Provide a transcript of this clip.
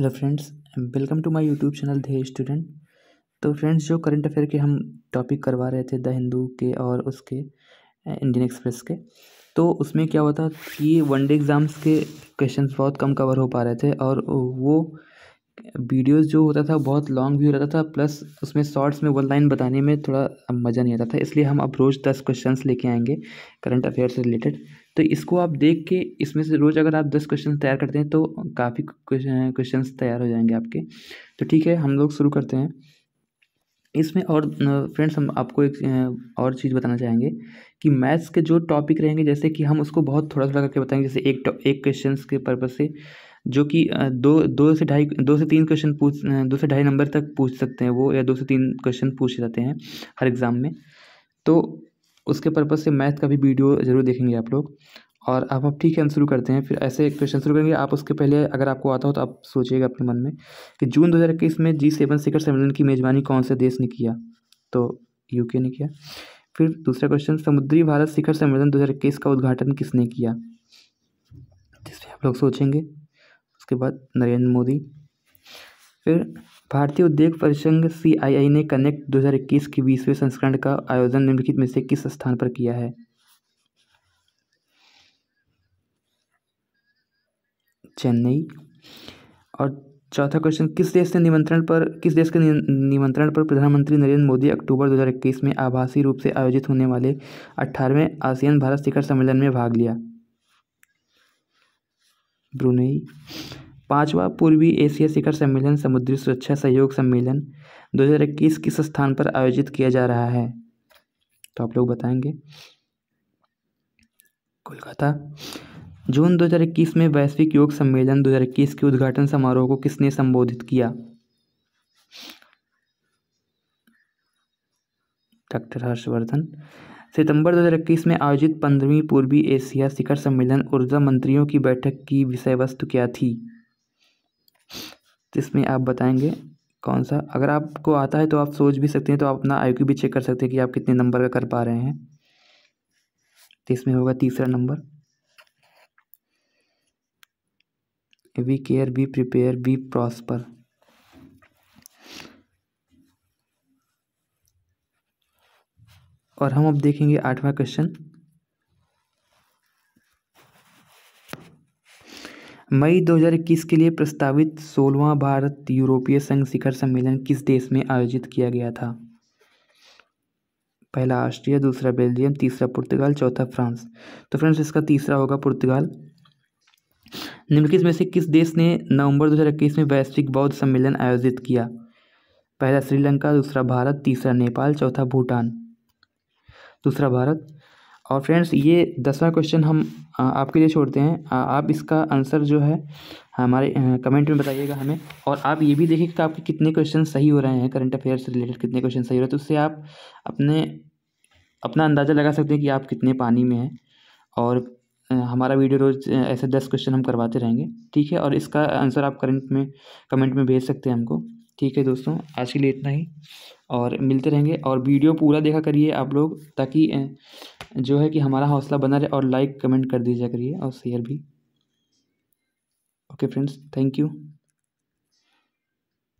hello friends welcome to my YouTube channel the student तो friends जो current affair के हम टॉपिक करवा रहे थे द हिंदू के और उसके इंडियन एक्सप्रेस के तो उसमें क्या हुआ था कि वनडे एग्ज़ाम्स के क्वेश्चन बहुत कम कवर हो पा रहे थे और वो वीडियोस जो होता था बहुत लॉन्ग भी हो रहा था प्लस उसमें शॉर्ट्स में वन लाइन बताने में थोड़ा मज़ा नहीं आता था इसलिए हम अब रोज़ दस क्वेश्चन लेके आएंगे करंट अफेयर से रिलेटेड तो इसको आप देख के इसमें से रोज़ अगर आप दस क्वेश्चन तैयार करते हैं तो काफ़ी क्वेश्चन तैयार हो जाएंगे आपके तो ठीक है हम लोग शुरू करते हैं इसमें और फ्रेंड्स हम आपको एक और चीज़ बताना चाहेंगे कि मैथ्स के जो टॉपिक रहेंगे जैसे कि हम उसको बहुत थोड़ा थोड़ा करके बताएंगे जैसे एक एक क्वेश्चन के पर्पज़ से जो कि दो दो से ढाई दो से तीन क्वेश्चन पूछ दो से ढाई नंबर तक पूछ सकते हैं वो या दो से तीन क्वेश्चन पूछ जाते हैं हर एग्ज़ाम में तो उसके पर्पज़ से मैथ का भी वीडियो ज़रूर देखेंगे आप लोग और अब आप ठीक है शुरू करते हैं फिर ऐसे क्वेश्चन शुरू करेंगे आप उसके पहले अगर आपको आता हो तो आप सोचिएगा अपने मन में कि जून 2021 में जी सेवन शिखर सम्मेलन की मेज़बानी कौन से देश ने किया तो यूके ने किया फिर दूसरा क्वेश्चन समुद्री भारत शिखर सम्मेलन 2021 का उद्घाटन किसने किया जिस आप लोग सोचेंगे उसके बाद नरेंद्र मोदी फिर भारतीय उद्योग परिसंघ सी आई आई ने कनेक्ट 2021 के बीसवें संस्करण का आयोजन निम्नलिखित में से किस स्थान पर किया है चेन्नई और चौथा क्वेश्चन किस देश ने निमंत्रण पर किस देश के निमंत्रण पर प्रधानमंत्री नरेंद्र मोदी अक्टूबर 2021 में आभासी रूप से आयोजित होने वाले अट्ठारहवें आसियान भारत शिखर सम्मेलन में भाग लिया ब्रुनेई पांचवा पूर्वी एशिया शिखर सम्मेलन समुद्री सुरक्षा सहयोग सम्मेलन 2021 किस स्थान पर आयोजित किया जा रहा है तो आप लोग बताएंगे कोलकाता जून 2021 में वैश्विक योग सम्मेलन 2021 के उद्घाटन समारोह को किसने संबोधित किया डॉक्टर हर्षवर्धन सितंबर 2021 में आयोजित पंद्रहवीं पूर्वी एशिया शिखर सम्मेलन ऊर्जा मंत्रियों की बैठक की विषय वस्तु क्या थी तो इसमें आप बताएंगे कौन सा अगर आपको आता है तो आप सोच भी सकते हैं तो आप अपना आई भी चेक कर सकते हैं कि आप कितने नंबर का कर पा रहे हैं तो इसमें होगा तीसरा number we care be prepare be prosper और हम अब देखेंगे आठवां क्वेश्चन मई 2021 के लिए प्रस्तावित सोलहवां भारत यूरोपीय संघ शिखर सम्मेलन किस देश में आयोजित किया गया था पहला ऑस्ट्रिया दूसरा बेल्जियम तीसरा पुर्तगाल चौथा फ्रांस तो फ्रेंड्स इसका तीसरा होगा पुर्तगाल निम्नलिखित में से किस देश ने नवंबर 2021 में वैश्विक बौद्ध सम्मेलन आयोजित किया पहला श्रीलंका दूसरा भारत तीसरा नेपाल चौथा भूटान दूसरा भारत और फ्रेंड्स ये दसवां क्वेश्चन हम आपके लिए छोड़ते हैं आप इसका आंसर जो है हमारे कमेंट में बताइएगा हमें और आप ये भी देखिए कि आपके कितने क्वेश्चन सही हो रहे हैं करंट अफेयर्स से रिलेटेड कितने क्वेश्चन सही हो रहे हैं तो उससे आप अपने अपना अंदाज़ा लगा सकते हैं कि आप कितने पानी में हैं और हमारा वीडियो रोज़ ऐसे दस क्वेश्चन हम करवाते रहेंगे ठीक है और इसका आंसर आप करंट में कमेंट में भेज सकते हैं हमको ठीक है दोस्तों आज के लिए इतना ही और मिलते रहेंगे और वीडियो पूरा देखा करिए आप लोग ताकि जो है कि हमारा हौसला बना रहे और लाइक कमेंट कर दीजिए करिए और शेयर भी ओके फ्रेंड्स थैंक यू